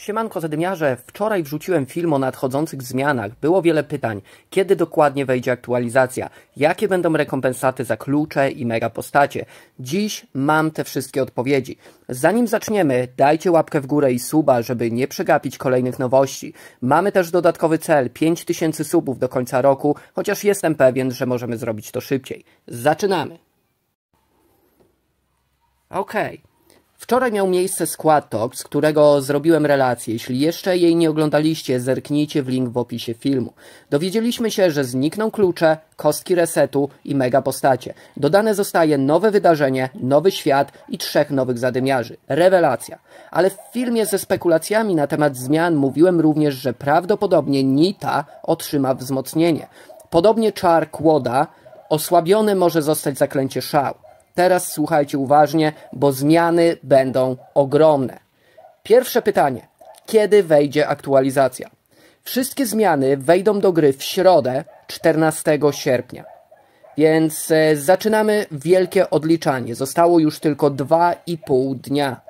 Siemanko Zedmiarze, wczoraj wrzuciłem film o nadchodzących zmianach. Było wiele pytań. Kiedy dokładnie wejdzie aktualizacja? Jakie będą rekompensaty za klucze i mega postacie? Dziś mam te wszystkie odpowiedzi. Zanim zaczniemy, dajcie łapkę w górę i suba, żeby nie przegapić kolejnych nowości. Mamy też dodatkowy cel, 5000 subów do końca roku, chociaż jestem pewien, że możemy zrobić to szybciej. Zaczynamy! Okej. Okay. Wczoraj miał miejsce skład talk, z którego zrobiłem relację. Jeśli jeszcze jej nie oglądaliście, zerknijcie w link w opisie filmu. Dowiedzieliśmy się, że znikną klucze, kostki resetu i mega postacie. Dodane zostaje nowe wydarzenie, nowy świat i trzech nowych zadymiarzy. Rewelacja. Ale w filmie ze spekulacjami na temat zmian mówiłem również, że prawdopodobnie Nita otrzyma wzmocnienie. Podobnie czar Kłoda osłabiony może zostać zaklęcie szał. Teraz słuchajcie uważnie, bo zmiany będą ogromne. Pierwsze pytanie. Kiedy wejdzie aktualizacja? Wszystkie zmiany wejdą do gry w środę 14 sierpnia. Więc e, zaczynamy wielkie odliczanie. Zostało już tylko 2,5 dnia.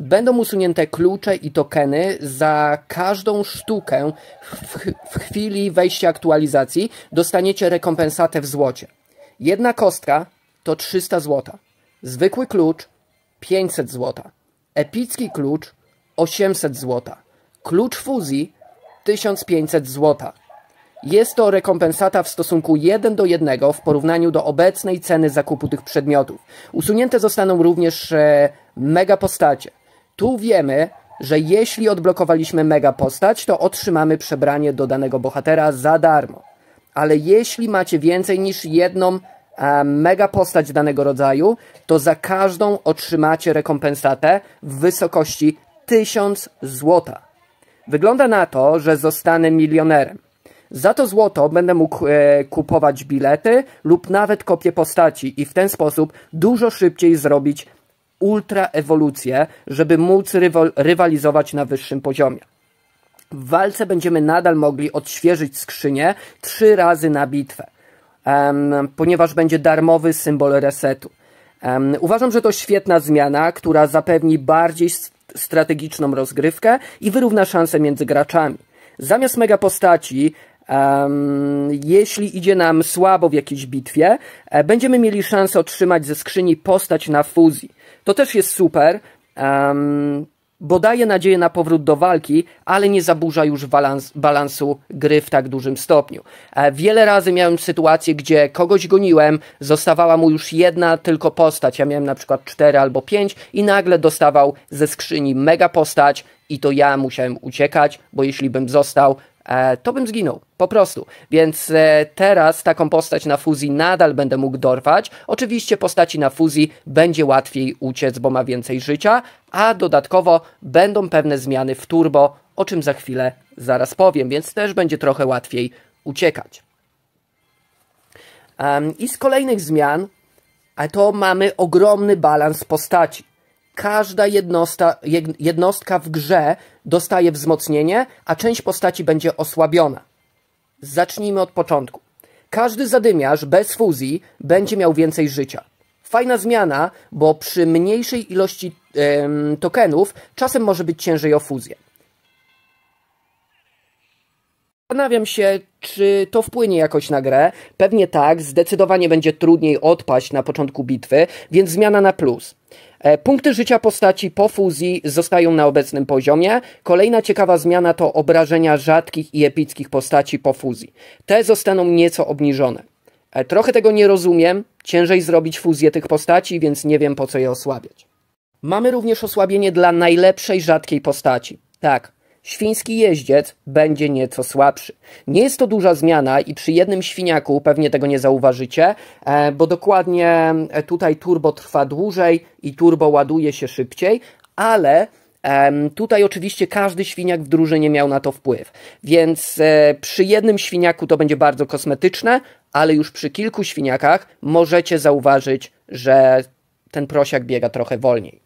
Będą usunięte klucze i tokeny za każdą sztukę. W, w chwili wejścia aktualizacji dostaniecie rekompensatę w złocie. Jedna kostka to 300 zł. Zwykły klucz 500 zł. Epicki klucz 800 zł. Klucz fuzji 1500 zł. Jest to rekompensata w stosunku 1 do 1 w porównaniu do obecnej ceny zakupu tych przedmiotów. Usunięte zostaną również e, mega postacie. Tu wiemy, że jeśli odblokowaliśmy mega postać, to otrzymamy przebranie do danego bohatera za darmo. Ale jeśli macie więcej niż jedną mega postać danego rodzaju, to za każdą otrzymacie rekompensatę w wysokości 1000 złota. Wygląda na to, że zostanę milionerem. Za to złoto będę mógł e, kupować bilety lub nawet kopie postaci i w ten sposób dużo szybciej zrobić ultra ewolucję, żeby móc rywalizować na wyższym poziomie. W walce będziemy nadal mogli odświeżyć skrzynię trzy razy na bitwę ponieważ będzie darmowy symbol resetu. Uważam, że to świetna zmiana, która zapewni bardziej strategiczną rozgrywkę i wyrówna szanse między graczami. Zamiast mega postaci, um, jeśli idzie nam słabo w jakiejś bitwie, e, będziemy mieli szansę otrzymać ze skrzyni postać na fuzji. To też jest super. Um, bo daje nadzieję na powrót do walki, ale nie zaburza już balans, balansu gry w tak dużym stopniu. E, wiele razy miałem sytuację, gdzie kogoś goniłem, zostawała mu już jedna tylko postać. Ja miałem na przykład cztery albo pięć i nagle dostawał ze skrzyni mega postać i to ja musiałem uciekać, bo jeśli bym został, E, to bym zginął, po prostu. Więc e, teraz taką postać na fuzji nadal będę mógł dorwać. Oczywiście postaci na fuzji będzie łatwiej uciec, bo ma więcej życia, a dodatkowo będą pewne zmiany w turbo, o czym za chwilę zaraz powiem, więc też będzie trochę łatwiej uciekać. I z kolejnych zmian to mamy ogromny balans postaci każda jednostka, jednostka w grze dostaje wzmocnienie, a część postaci będzie osłabiona. Zacznijmy od początku. Każdy zadymiarz bez fuzji będzie miał więcej życia. Fajna zmiana, bo przy mniejszej ilości yy, tokenów czasem może być ciężej o fuzję. Zastanawiam się, czy to wpłynie jakoś na grę. Pewnie tak, zdecydowanie będzie trudniej odpaść na początku bitwy, więc zmiana na plus. E, punkty życia postaci po fuzji zostają na obecnym poziomie. Kolejna ciekawa zmiana to obrażenia rzadkich i epickich postaci po fuzji. Te zostaną nieco obniżone. E, trochę tego nie rozumiem, ciężej zrobić fuzję tych postaci, więc nie wiem po co je osłabiać. Mamy również osłabienie dla najlepszej rzadkiej postaci. Tak, świński jeździec będzie nieco słabszy. Nie jest to duża zmiana i przy jednym świniaku pewnie tego nie zauważycie, e, bo dokładnie e, tutaj turbo trwa dłużej i turbo ładuje się szybciej, ale Tutaj oczywiście każdy świniak w drużynie miał na to wpływ, więc e, przy jednym świniaku to będzie bardzo kosmetyczne, ale już przy kilku świniakach możecie zauważyć, że ten prosiak biega trochę wolniej.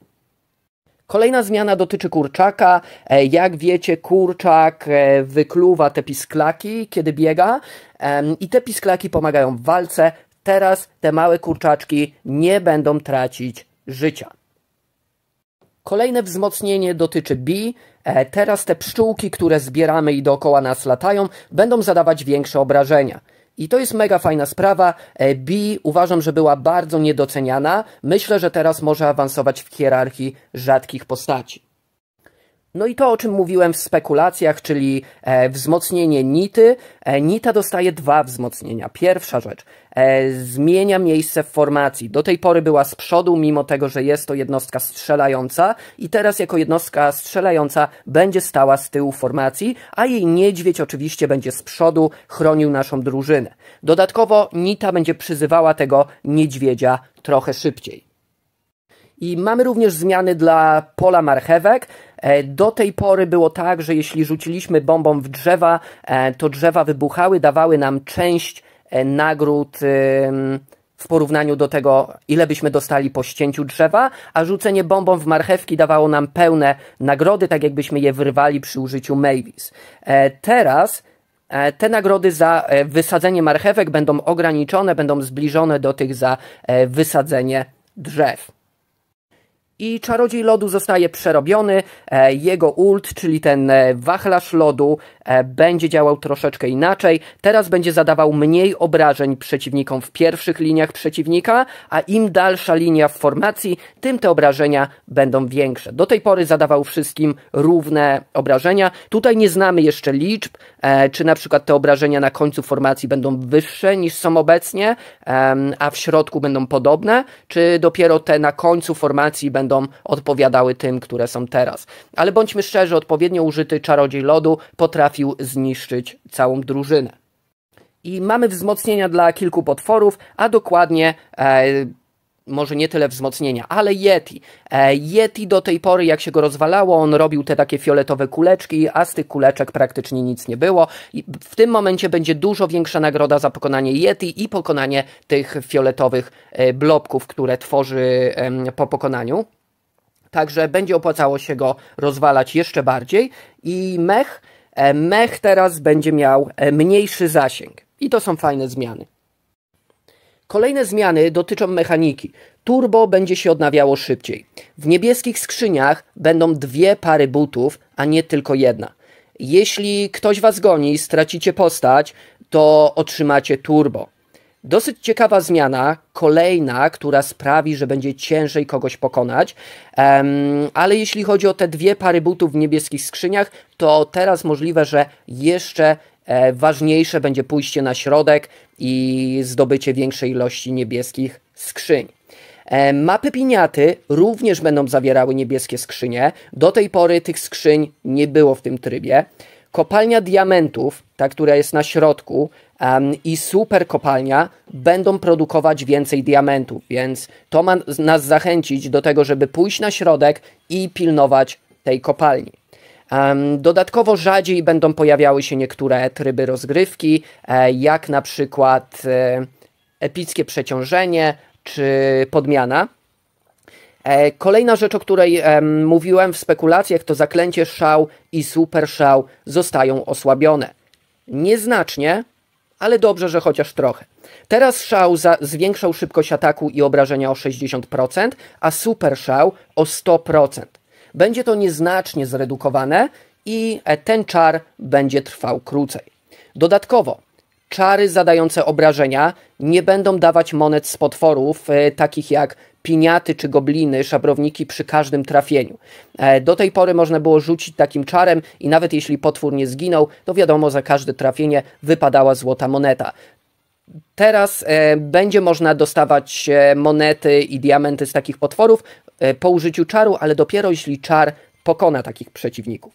Kolejna zmiana dotyczy kurczaka. E, jak wiecie, kurczak e, wykluwa te pisklaki, kiedy biega, i te pisklaki pomagają w walce. Teraz te małe kurczaczki nie będą tracić życia. Kolejne wzmocnienie dotyczy bi. E, teraz te pszczółki, które zbieramy i dookoła nas latają, będą zadawać większe obrażenia. I to jest mega fajna sprawa. E, B uważam, że była bardzo niedoceniana. Myślę, że teraz może awansować w hierarchii rzadkich postaci. No i to, o czym mówiłem w spekulacjach, czyli e, wzmocnienie nity. E, nita dostaje dwa wzmocnienia. Pierwsza rzecz, e, zmienia miejsce w formacji. Do tej pory była z przodu, mimo tego, że jest to jednostka strzelająca i teraz jako jednostka strzelająca będzie stała z tyłu formacji, a jej niedźwiedź oczywiście będzie z przodu chronił naszą drużynę. Dodatkowo nita będzie przyzywała tego niedźwiedzia trochę szybciej. I mamy również zmiany dla pola marchewek. E, do tej pory było tak, że jeśli rzuciliśmy bombą w drzewa, e, to drzewa wybuchały, dawały nam część e, nagród w porównaniu do tego, ile byśmy dostali po ścięciu drzewa, a rzucenie bombą w marchewki dawało nam pełne nagrody, tak jakbyśmy je wyrwali przy użyciu Mavis. Teraz te nagrody za wysadzenie marchewek będą ograniczone, będą zbliżone do tych za wysadzenie drzew i czarodziej lodu zostaje przerobiony. E, jego ult, czyli ten e, wachlarz lodu, e, będzie działał troszeczkę inaczej. Teraz będzie zadawał mniej obrażeń przeciwnikom w pierwszych liniach przeciwnika, a im dalsza linia w formacji, tym te obrażenia będą większe. Do tej pory zadawał wszystkim równe obrażenia. Tutaj nie znamy jeszcze liczb, czy na przykład te obrażenia na końcu formacji będą wyższe niż są obecnie, a w środku będą podobne, czy dopiero te na końcu formacji będą będą odpowiadały tym, które są teraz. Ale bądźmy szczerzy, odpowiednio użyty czarodziej lodu potrafił zniszczyć całą drużynę. I mamy wzmocnienia dla kilku potworów, a dokładnie e, może nie tyle wzmocnienia, ale Yeti. E, Yeti do tej pory, jak się go rozwalało, on robił te takie fioletowe kuleczki, a z tych kuleczek praktycznie nic nie było. I w tym momencie będzie dużo większa nagroda za pokonanie Yeti i pokonanie tych fioletowych e, blobków, które tworzy po pokonaniu. Także będzie opłacało się go rozwalać jeszcze bardziej i mech, e, mech teraz będzie miał e, mniejszy zasięg. I to są fajne zmiany. Kolejne zmiany dotyczą mechaniki. Turbo będzie się odnawiało szybciej. W niebieskich skrzyniach będą dwie pary butów, a nie tylko jedna. Jeśli ktoś was goni, stracicie postać, to otrzymacie turbo. Dosyć ciekawa zmiana, kolejna, która sprawi, że będzie ciężej kogoś pokonać. Um, ale jeśli chodzi o te dwie pary butów w niebieskich skrzyniach, to teraz możliwe, że jeszcze e, ważniejsze będzie pójście na środek i zdobycie większej ilości niebieskich skrzyń. E, mapy piniaty również będą zawierały niebieskie skrzynie. Do tej pory tych skrzyń nie było w tym trybie kopalnia diamentów, ta, która jest na środku, um, i super kopalnia będą produkować więcej diamentów, więc to ma nas zachęcić do tego, żeby pójść na środek i pilnować tej kopalni. Um, dodatkowo rzadziej będą pojawiały się niektóre tryby rozgrywki, e, jak na przykład e, epickie przeciążenie czy podmiana E, kolejna rzecz, o której mówiłem w spekulacjach, to zaklęcie szał i super szał zostają osłabione. Nieznacznie, ale dobrze, że chociaż trochę. Teraz szał zwiększał szybkość ataku i obrażenia o 60%, a super szał o 100%. Będzie to nieznacznie zredukowane i e, ten czar będzie trwał krócej. Dodatkowo czary zadające obrażenia nie będą dawać monet z potworów, e, takich jak piniaty czy gobliny, szabrowniki przy każdym trafieniu. E, do tej pory można było rzucić takim czarem i nawet jeśli potwór nie zginął, to wiadomo, za każde trafienie wypadała złota moneta. Teraz e, będzie można dostawać e, monety i diamenty z takich potworów e, po użyciu czaru, ale dopiero jeśli czar pokona takich przeciwników.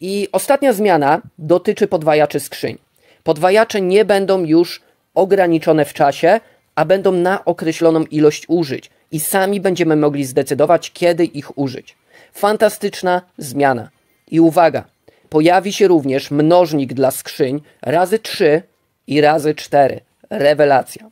I ostatnia zmiana dotyczy podwajaczy skrzyń. Podwajacze nie będą już ograniczone w czasie, a będą na określoną ilość użyć i sami będziemy mogli zdecydować, kiedy ich użyć. Fantastyczna zmiana. I uwaga, pojawi się również mnożnik dla skrzyń razy 3 i razy 4. Rewelacja.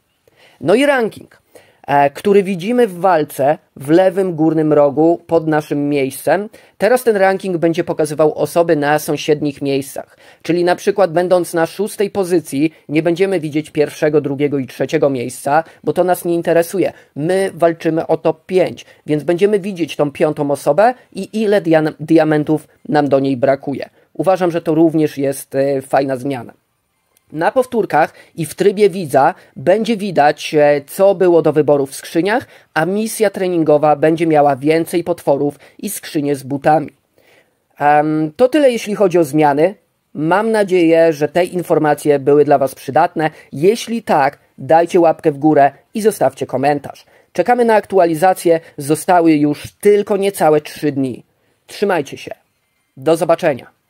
No i ranking. E, który widzimy w walce w lewym górnym rogu pod naszym miejscem. Teraz ten ranking będzie pokazywał osoby na sąsiednich miejscach. Czyli na przykład będąc na szóstej pozycji nie będziemy widzieć pierwszego, drugiego i trzeciego miejsca, bo to nas nie interesuje. My walczymy o top 5, więc będziemy widzieć tą piątą osobę i ile diamentów nam do niej brakuje. Uważam, że to również jest e, fajna zmiana. Na powtórkach i w trybie widza będzie widać, e, co było do wyboru w skrzyniach, a misja treningowa będzie miała więcej potworów i skrzynie z butami. Um, to tyle jeśli chodzi o zmiany. Mam nadzieję, że te informacje były dla Was przydatne. Jeśli tak, dajcie łapkę w górę i zostawcie komentarz. Czekamy na aktualizację, zostały już tylko niecałe 3 dni. Trzymajcie się. Do zobaczenia.